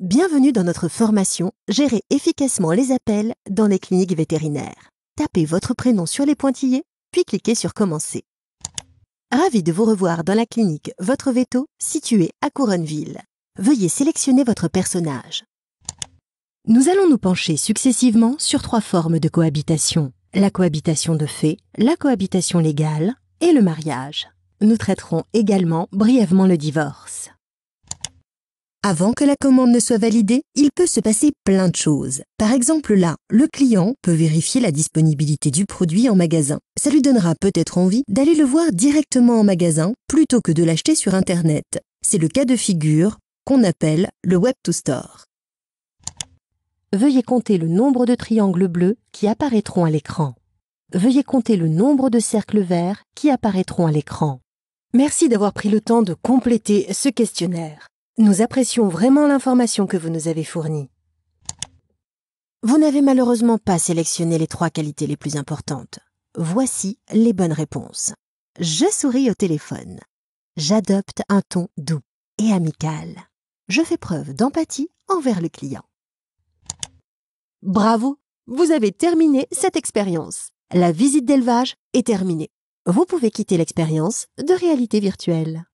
Bienvenue dans notre formation Gérer efficacement les appels dans les cliniques vétérinaires. Tapez votre prénom sur les pointillés, puis cliquez sur Commencer. Ravi de vous revoir dans la clinique Votre Veto située à Couronneville. Veuillez sélectionner votre personnage. Nous allons nous pencher successivement sur trois formes de cohabitation. La cohabitation de fait, la cohabitation légale et le mariage. Nous traiterons également brièvement le divorce. Avant que la commande ne soit validée, il peut se passer plein de choses. Par exemple là, le client peut vérifier la disponibilité du produit en magasin. Ça lui donnera peut-être envie d'aller le voir directement en magasin plutôt que de l'acheter sur Internet. C'est le cas de figure qu'on appelle le Web to Store. Veuillez compter le nombre de triangles bleus qui apparaîtront à l'écran. Veuillez compter le nombre de cercles verts qui apparaîtront à l'écran. Merci d'avoir pris le temps de compléter ce questionnaire. Nous apprécions vraiment l'information que vous nous avez fournie. Vous n'avez malheureusement pas sélectionné les trois qualités les plus importantes. Voici les bonnes réponses. Je souris au téléphone. J'adopte un ton doux et amical. Je fais preuve d'empathie envers le client. Bravo, vous avez terminé cette expérience. La visite d'élevage est terminée. Vous pouvez quitter l'expérience de réalité virtuelle.